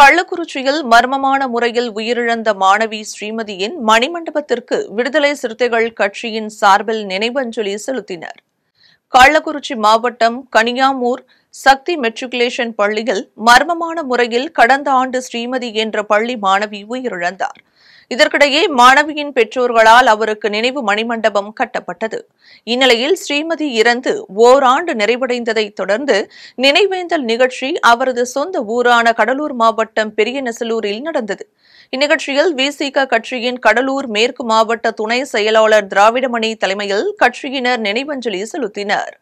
கள்ளக்குறிச்சியில் மர்மமான முறையில் உயிரிழந்த மாணவி ஸ்ரீமதியின் மணிமண்டபத்திற்கு விடுதலை சிறுத்தைகள் கட்சியின் சார்பில் நினைவஞ்சலி செலுத்தினர் கள்ளக்குறிச்சி மாவட்டம் கனியாமூர் சக்தி மெட்ரிகுலேஷன் பள்ளியில் மர்மமான முறையில் கடந்த ஆண்டு ஸ்ரீமதி என்ற பள்ளி மாணவி உயிரிழந்தார் இதற்கிடையே மாணவியின் பெற்றோர்களால் அவருக்கு நினைவு மணிமண்டபம் கட்டப்பட்டது இந்நிலையில் ஸ்ரீமதி இறந்து ஓராண்டு நிறைவடைந்ததை தொடர்ந்து நினைவேந்தல் நிகழ்ச்சி அவரது சொந்த ஊரான கடலூர் மாவட்டம் பெரியநெசலூரில் நடந்தது இந்நிகழ்ச்சியில் விசிக கட்சியின் கடலூர் மேற்கு மாவட்ட துணை செயலாளர் திராவிடமணி தலைமையில் கட்சியினர் நினைவஞ்சலி செலுத்தினர்